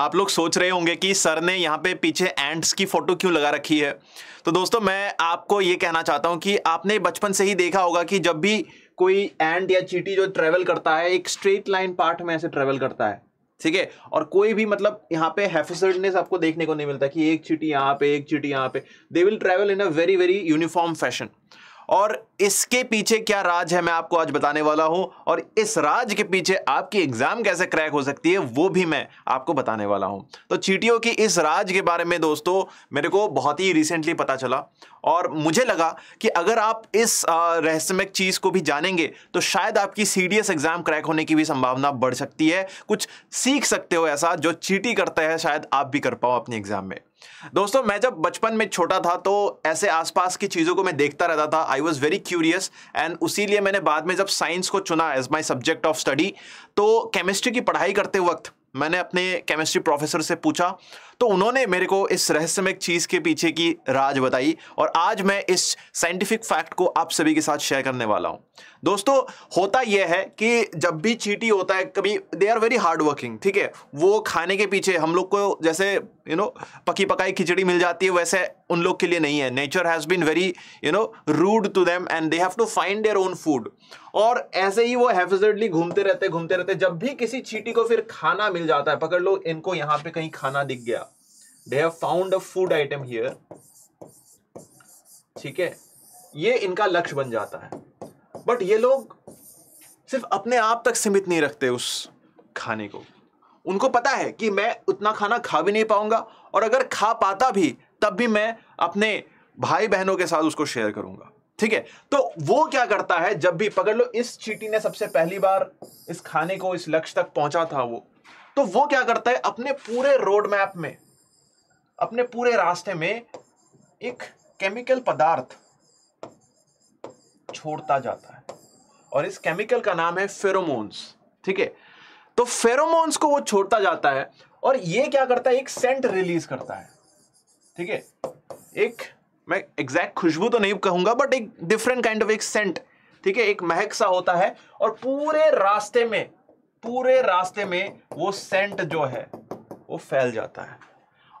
आप लोग सोच रहे होंगे कि सर ने यहाँ पे पीछे एंट्स की फ़ोटो क्यों लगा रखी है तो दोस्तों मैं आपको ये कहना चाहता हूँ कि आपने बचपन से ही देखा होगा कि जब भी कोई एंट या चीटी जो ट्रेवल करता है एक स्ट्रेट लाइन पार्ट में ऐसे ट्रेवल करता है ठीक है और कोई भी मतलब यहाँ पे हेफिसडनेस आपको देखने को नहीं मिलता कि एक चीटी यहाँ पे एक चीटी यहाँ पे they will travel in a very very uniform fashion और इसके पीछे क्या राज है मैं आपको आज बताने वाला हूं और इस राज के पीछे आपकी एग्जाम कैसे क्रैक हो सकती है वो भी मैं आपको बताने वाला हूं तो चीटियों की इस राज के बारे में दोस्तों मेरे को बहुत ही रिसेंटली पता चला और मुझे लगा कि अगर आप इस रहस्यमय चीज़ को भी जानेंगे तो शायद आपकी सी एग्ज़ाम क्रैक होने की भी संभावना बढ़ सकती है कुछ सीख सकते हो ऐसा जो चीटी करता है शायद आप भी कर पाओ अपने एग्ज़ाम में दोस्तों मैं जब बचपन में छोटा था तो ऐसे आसपास की चीज़ों को मैं देखता रहता था I was very curious and उसी लिए मैंने बाद में जब साइंस को चुना as my subject of study तो केमिस्ट्री की पढ़ाई करते वक्त मैंने अपने केमिस्ट्री प्रोफेसर से पूछा तो उन्होंने मेरे को इस रहस्यमय चीज़ के पीछे की राज बताई और आज मैं इस साइंटिफिक फैक्ट को आप सभी के साथ शेयर करने वाला हूं दोस्तों होता यह है कि जब भी चीटी होता है कभी they are very hard working ठीक है वो खाने के पीछे हम लोग को जैसे यू नो पकी पकाई खिचड़ी मिल जाती है वैसे उन लोग के लिए नहीं है nature has been very you know rude to them and they have to find their own food और ऐसे ही वो हेफिजडली घूमते रहते घूमते रहते जब भी किसी चीटी को फिर खाना मिल जाता है पकड़ लो इनको यहाँ पे कहीं खाना दिख गया they have found a food item here ठीक है ये इनका लक्ष्य बन जाता है बट ये लोग सिर्फ अपने आप तक सीमित नहीं रखते उस खाने को उनको पता है कि मैं उतना खाना खा भी नहीं पाऊंगा और अगर खा पाता भी तब भी मैं अपने भाई बहनों के साथ उसको शेयर करूंगा ठीक है तो वो क्या करता है जब भी पकड़ लो इस चीटी ने सबसे पहली बार इस खाने को इस लक्ष्य तक पहुंचा था वो तो वो क्या करता है अपने पूरे रोड मैप में अपने पूरे रास्ते में एक केमिकल पदार्थ छोड़ता जाता है और इस केमिकल का नाम है फेरोमोन्स ठीक है तो फेरोमोन्स को वो छोड़ता जाता है और ये क्या करता है एक सेंट रिलीज करता है ठीक है एक मैं एग्जैक्ट खुशबू तो नहीं कहूंगा बट एक डिफरेंट काइंड ऑफ एक सेंट ठीक है एक महक सा होता है और पूरे रास्ते में पूरे रास्ते में वो सेंट जो है वो फैल जाता है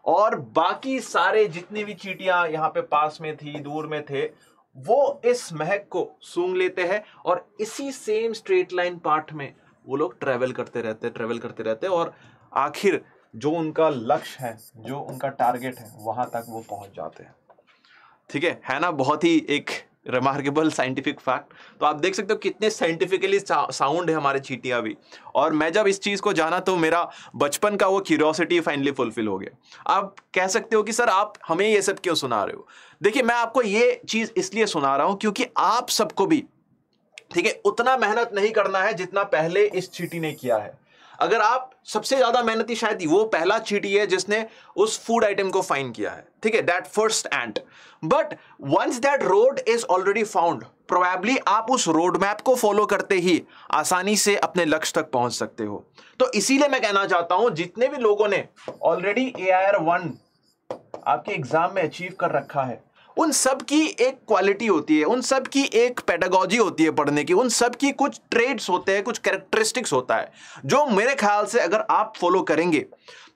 और बाकी सारे जितनी भी चीटियां यहाँ पे पास में थी दूर में थे वो इस महक को सूंघ लेते हैं और इसी सेम स्ट्रेट लाइन पार्ट में वो लोग ट्रेवल करते रहते ट्रेवल करते रहते और आखिर जो उनका लक्ष्य है जो उनका टारगेट है वहां तक वो पहुंच जाते हैं ठीक है है ना बहुत ही एक रिमार्केबल साइंटिफिक फैक्ट तो आप देख सकते हो कितने साइंटिफिकली साउंड है हमारे चीटियाँ भी और मैं जब इस चीज़ को जाना तो मेरा बचपन का वो क्यूरोसिटी फाइनली फुलफिल हो गया आप कह सकते हो कि सर आप हमें ये सब क्यों सुना रहे हो देखिए मैं आपको ये चीज़ इसलिए सुना रहा हूँ क्योंकि आप सबको भी ठीक है उतना मेहनत नहीं करना है जितना पहले इस चीटी ने किया है अगर आप सबसे ज़्यादा मेहनती शायद वो पहला चीटी है जिसने उस फूड आइटम को फाइन किया है ठीक है that first ant but once that road is already found probably आप उस रोड मैप को फॉलो करते ही आसानी से अपने लक्ष्य तक पहुंच सकते हो तो इसीलिए मैं कहना चाहता हूं जितने भी लोगों ने already A I R one आपके एग्जाम में अचीव कर रखा है उन सब की एक क्वालिटी होती है उन सब की एक पैटागोजी होती है पढ़ने की उन सब की कुछ ट्रेड्स होते हैं कुछ कैरेक्टरिस्टिक्स होता है जो मेरे ख्याल से अगर आप फॉलो करेंगे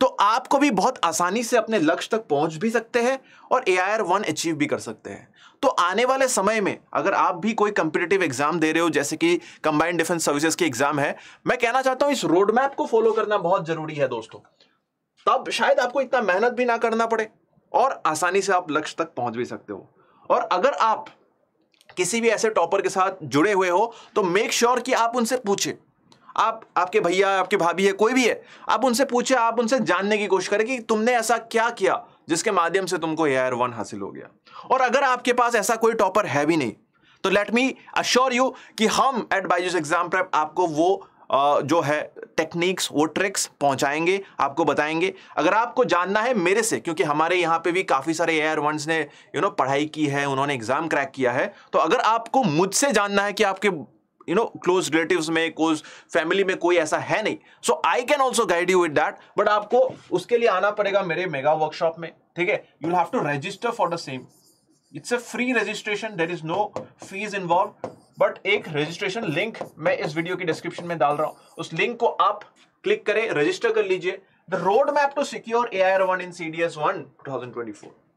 तो आपको भी बहुत आसानी से अपने लक्ष्य तक पहुंच भी सकते हैं और A I R one achieve भी कर सकते हैं तो आने वाले समय में अगर आप भी कोई कंपिटेटिव एग्जाम दे रहे हो जैसे कि कंबाइंड डिफेंस सर्विसेज की एग्जाम है मैं कहना चाहता हूं इस रोडमैप को फॉलो करना बहुत जरूरी है दोस्तों तब शायद आपको इतना मेहनत भी ना करना पड़े और आसानी से आप लक्ष्य तक पहुंच भी सकते हो और अगर आप किसी भी ऐसे टॉपर के साथ जुड़े हुए हो तो मेक श्योर sure कि आप उनसे पूछें आप आपके भैया आपके भाभी है कोई भी है आप उनसे पूछे आप उनसे जानने की कोशिश करें कि तुमने ऐसा क्या किया जिसके माध्यम से तुमको एयर वन हासिल हो गया और अगर आपके पास ऐसा कोई टॉपर है भी नहीं तो लेट मी अश्योर यू कि हम एट बाइजूस एग्जाम पर आपको वो जो है टेक्निक्स वो ट्रिक्स पहुंचाएंगे आपको बताएंगे अगर आपको जानना है मेरे से क्योंकि हमारे यहाँ पे भी काफ़ी सारे एयर वंस ने यू नो पढ़ाई की है उन्होंने एग्ज़ाम क्रैक किया है तो अगर आपको मुझसे जानना है कि आपके यू नो क्लोज रिलेटिव्स में क्लोज फैमिली में कोई ऐसा है नहीं so I can also guide you with that but आपको उसके लिए आना पड़ेगा मेरे मेगा वर्कशॉप में ठीक है you have to register for the same it's a free registration there is no fees involve but एक रजिस्ट्रेशन लिंक मैं इस वीडियो की डिस्क्रिप्शन में डाल रहा हूं उस लिंक को आप क्लिक करें रजिस्टर कर लीजिए the road map to secure A R one in C D S one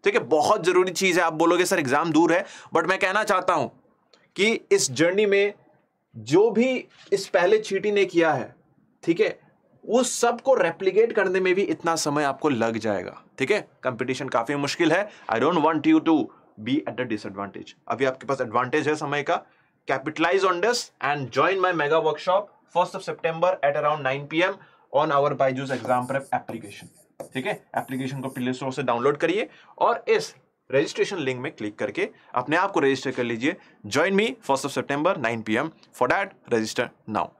ठीक है बहुत जरूरी चीज है आप बोलोगे सर एग्जाम दूर है बट मैं कहना चाहता हूं कि इस जर्नी में जो भी इस पहले चीटी ने किया है ठीक है उस सब को रेप्लीकेट करने में भी इतना समय आपको लग जाएगा ठीक है कंपटीशन काफी मुश्किल है I don't want you to be at a disadvantage अभी आपके पास एडवांटेज है समय का capitalize on this and join my mega workshop 1st of September at around 9 p.m. on our Byju's exam prep application. ठीक है एप्लीकेशन को play store से download करिए और इस रजिस्ट्रेशन लिंक में क्लिक करके अपने आप को रजिस्टर कर लीजिए join me first of September 9 PM for that register now